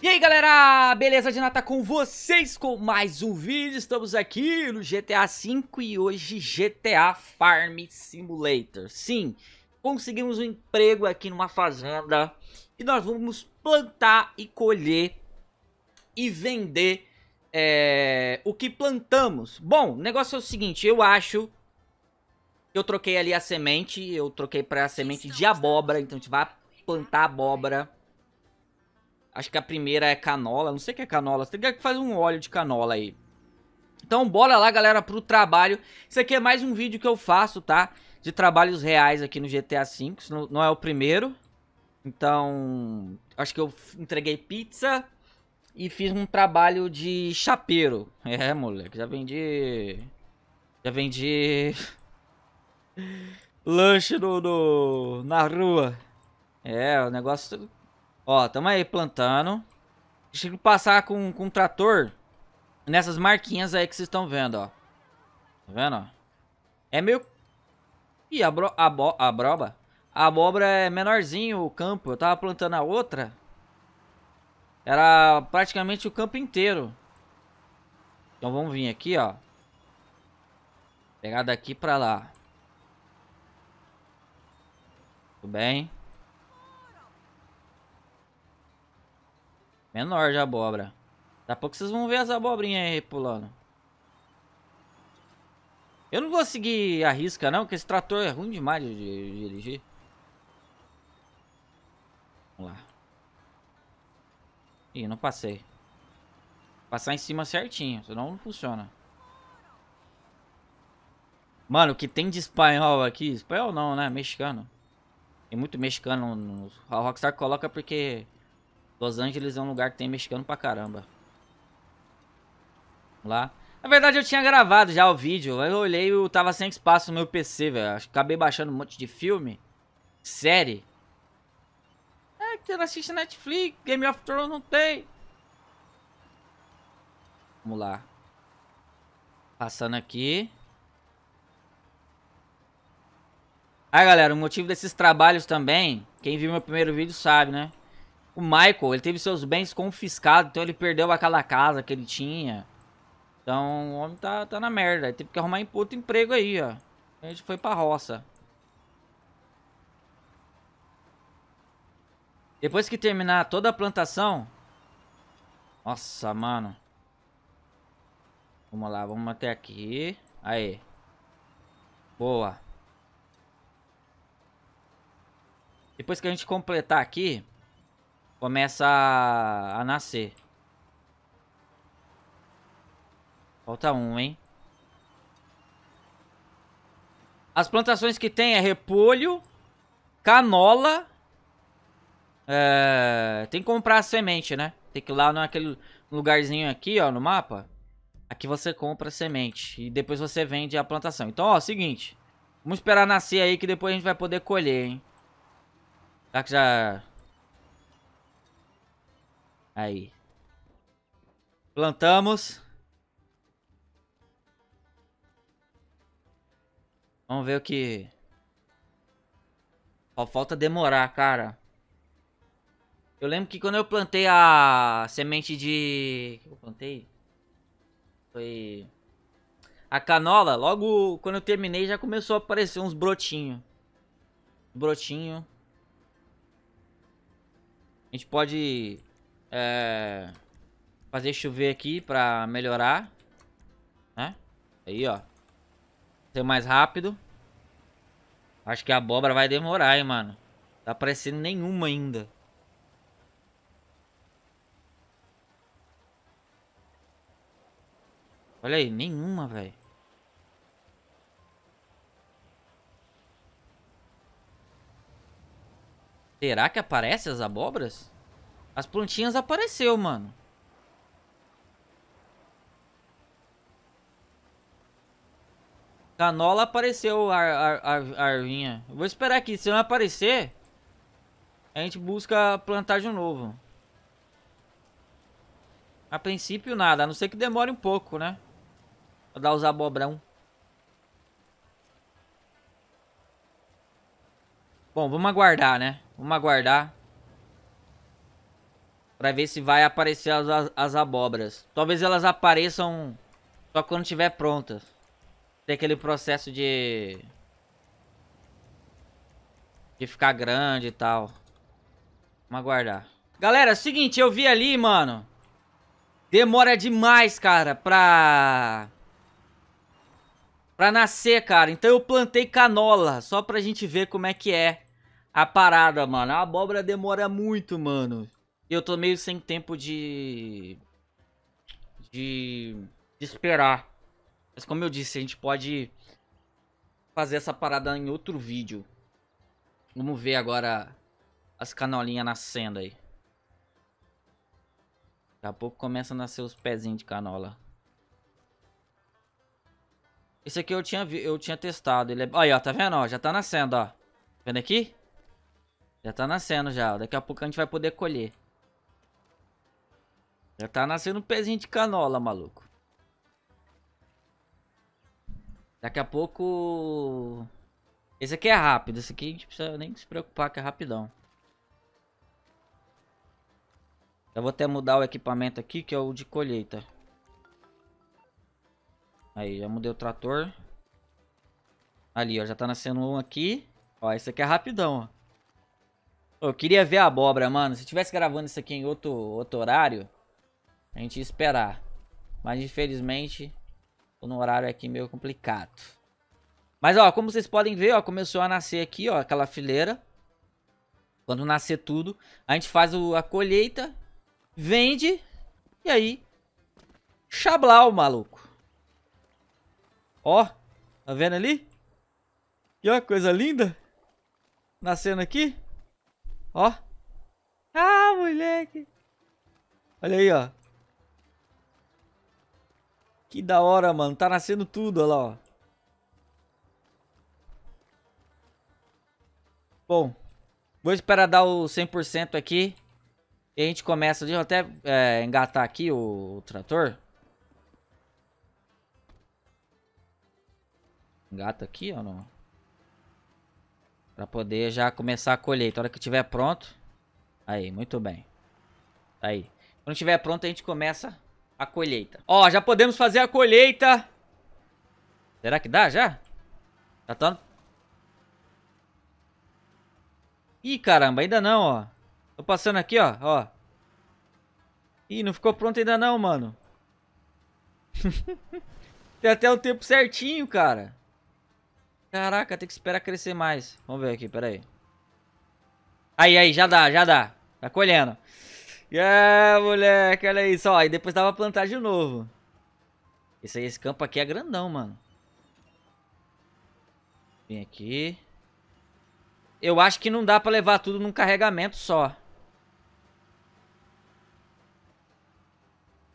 E aí galera, beleza de nata com vocês com mais um vídeo, estamos aqui no GTA V e hoje GTA Farm Simulator Sim, conseguimos um emprego aqui numa fazenda e nós vamos plantar e colher e vender é, o que plantamos Bom, o negócio é o seguinte, eu acho que eu troquei ali a semente, eu troquei para a semente de abóbora, então a gente vai plantar abóbora Acho que a primeira é canola. Não sei o que é canola. Você tem que fazer um óleo de canola aí. Então bora lá, galera, pro trabalho. Isso aqui é mais um vídeo que eu faço, tá? De trabalhos reais aqui no GTA V. Isso não, é o primeiro. Então, acho que eu entreguei pizza e fiz um trabalho de chapeiro. É, moleque, já vendi... Já vendi... Lanche no, no, na rua. É, o negócio Ó, tamo aí plantando. Deixa eu passar com, com um trator nessas marquinhas aí que vocês estão vendo, ó. Tá vendo, ó? É meio... Ih, a, a, a broba? A abóbora é menorzinho o campo. Eu tava plantando a outra. Era praticamente o campo inteiro. Então vamos vir aqui, ó. Pegar daqui pra lá. Tudo bem. Menor de abóbora. Daqui a pouco vocês vão ver as abobrinhas aí pulando. Eu não vou seguir a risca não, porque esse trator é ruim demais de, de, de dirigir. Vamos lá. Ih, não passei. Passar em cima certinho, senão não funciona. Mano, o que tem de espanhol aqui? Espanhol não, né? Mexicano. Tem muito mexicano. No... A Rockstar coloca porque Los Angeles é um lugar que tem mexicano pra caramba. Vamos Lá. Na verdade, eu tinha gravado já o vídeo. Eu olhei e tava sem espaço no meu PC, velho. Acabei baixando um monte de filme. Série. É, que não assiste Netflix. Game of Thrones não tem. Vamos lá. Passando aqui. Aí, ah, galera, o motivo desses trabalhos também... Quem viu meu primeiro vídeo sabe, né? O Michael, ele teve seus bens confiscados, então ele perdeu aquela casa que ele tinha. Então o homem tá, tá na merda. Ele teve que arrumar outro emprego aí, ó. A gente foi pra roça. Depois que terminar toda a plantação... Nossa, mano. Vamos lá, vamos até aqui. Aí. Boa. Depois que a gente completar aqui começa a, a nascer. Falta um, hein? As plantações que tem é repolho, canola. É... Tem que comprar a semente, né? Tem que ir lá naquele lugarzinho aqui, ó, no mapa. Aqui você compra semente e depois você vende a plantação. Então, ó, seguinte. Vamos esperar nascer aí que depois a gente vai poder colher, hein? Já que já Aí. Plantamos. Vamos ver o que... Só falta demorar, cara. Eu lembro que quando eu plantei a semente de... eu plantei? Foi... A canola, logo quando eu terminei, já começou a aparecer uns brotinhos. Brotinho. A gente pode é, fazer chover aqui pra melhorar. Né? Aí, ó. Ser mais rápido. Acho que a abóbora vai demorar, hein, mano. Tá aparecendo nenhuma ainda. Olha aí, nenhuma, velho. Será que aparecem as abóboras? As plantinhas apareceu, mano. Canola apareceu ar, a arvinha. Vou esperar aqui. Se não aparecer, a gente busca plantar de novo. A princípio nada, a não ser que demore um pouco, né? Pra dar os abobrão. Bom, vamos aguardar, né? Vamos aguardar. Pra ver se vai aparecer as, as abobras. Talvez elas apareçam só quando estiver prontas. Tem aquele processo de... De ficar grande e tal. Vamos aguardar. Galera, é seguinte, eu vi ali, mano. Demora demais, cara, pra... Pra nascer, cara. Então eu plantei canola, só pra gente ver como é que é a parada, mano. A abóbora demora muito, mano eu tô meio sem tempo de. de. de esperar. Mas como eu disse, a gente pode fazer essa parada em outro vídeo. Vamos ver agora as canolinhas nascendo aí. Daqui a pouco começa a nascer os pezinhos de canola. Esse aqui eu tinha, eu tinha testado. Ele é... Aí, ó, tá vendo? Ó, já tá nascendo, ó. Tá vendo aqui? Já tá nascendo já. Daqui a pouco a gente vai poder colher. Já tá nascendo um pezinho de canola, maluco. Daqui a pouco... Esse aqui é rápido. Esse aqui a gente precisa nem se preocupar que é rapidão. Eu vou até mudar o equipamento aqui, que é o de colheita. Aí, já mudei o trator. Ali, ó. Já tá nascendo um aqui. Ó, esse aqui é rapidão, ó. Eu queria ver a abóbora, mano. Se eu tivesse gravando isso aqui em outro, outro horário... A gente ia esperar. Mas infelizmente, no horário aqui meio complicado. Mas ó, como vocês podem ver, ó, começou a nascer aqui, ó, aquela fileira. Quando nascer tudo, a gente faz o, a colheita, vende e aí chablau, maluco. Ó, tá vendo ali? E ó, coisa linda nascendo aqui. Ó. Ah, moleque. Olha aí, ó. Que da hora, mano. Tá nascendo tudo, olha lá, ó. Bom, vou esperar dar o 100% aqui. E a gente começa. Deixa eu até é, engatar aqui o, o trator. Engata aqui ó, não? Pra poder já começar a colheita. A hora que tiver pronto. Aí, muito bem. Aí. Quando estiver pronto, a gente começa a colheita. Ó, já podemos fazer a colheita. Será que dá já? Já tá... Ih, caramba, ainda não, ó. Tô passando aqui, ó, ó. Ih, não ficou pronto ainda não, mano. tem até o tempo certinho, cara. Caraca, tem que esperar crescer mais. Vamos ver aqui, peraí. Aí, aí, já dá, já dá. Tá colhendo. Yeah, moleque, olha isso. Ó, e depois dava plantar de novo. Esse, aí, esse campo aqui é grandão, mano. Vem aqui. Eu acho que não dá pra levar tudo num carregamento só.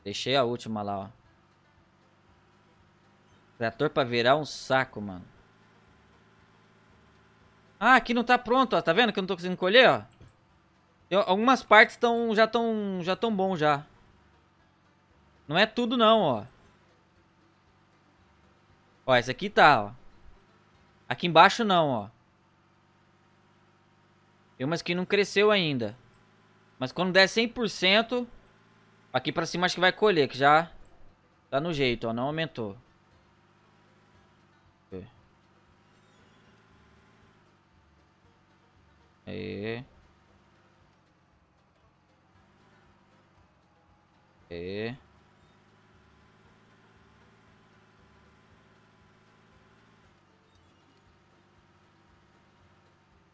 Deixei a última lá, ó. Trator pra virar um saco, mano. Ah, aqui não tá pronto, ó. Tá vendo que eu não tô conseguindo colher, ó? algumas partes tão, já estão já tão bom já. Não é tudo não, ó. Ó, esse aqui tá, ó. Aqui embaixo não, ó. Tem umas que não cresceu ainda. Mas quando der 100%, aqui pra cima acho que vai colher, que já tá no jeito, ó. Não aumentou. Aí...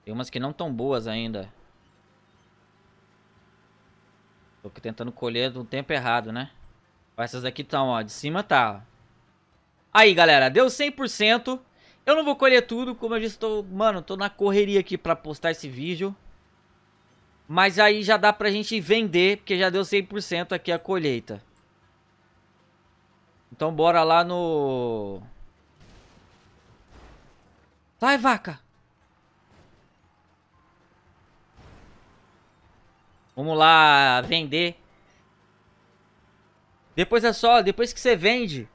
Tem umas que não tão boas ainda. Tô tentando colher no tempo errado, né? Essas aqui estão, ó. De cima tá. Aí, galera. Deu 100%. Eu não vou colher tudo, como eu já estou... Mano, tô na correria aqui pra postar esse vídeo. Mas aí já dá pra gente vender, porque já deu 100% aqui a colheita. Então bora lá no... Vai, vaca! Vamos lá vender. Depois é só, depois que você vende,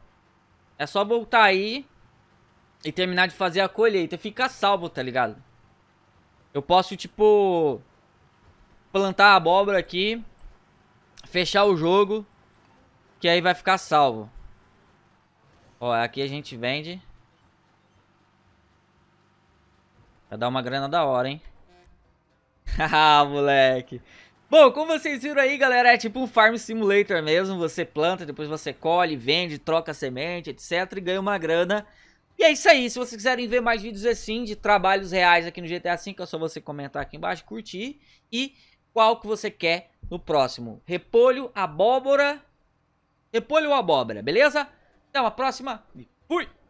é só voltar aí e terminar de fazer a colheita. Fica salvo, tá ligado? Eu posso, tipo plantar a abóbora aqui, fechar o jogo, que aí vai ficar salvo. Ó, aqui a gente vende. Vai dar uma grana da hora, hein? Haha, moleque. Bom, como vocês viram aí, galera, é tipo um Farm Simulator mesmo. Você planta, depois você colhe, vende, troca semente, etc. E ganha uma grana. E é isso aí. Se vocês quiserem ver mais vídeos assim de trabalhos reais aqui no GTA V, é só você comentar aqui embaixo, curtir e qual que você quer no próximo. Repolho, abóbora. Repolho ou abóbora, beleza? Até uma próxima. Fui!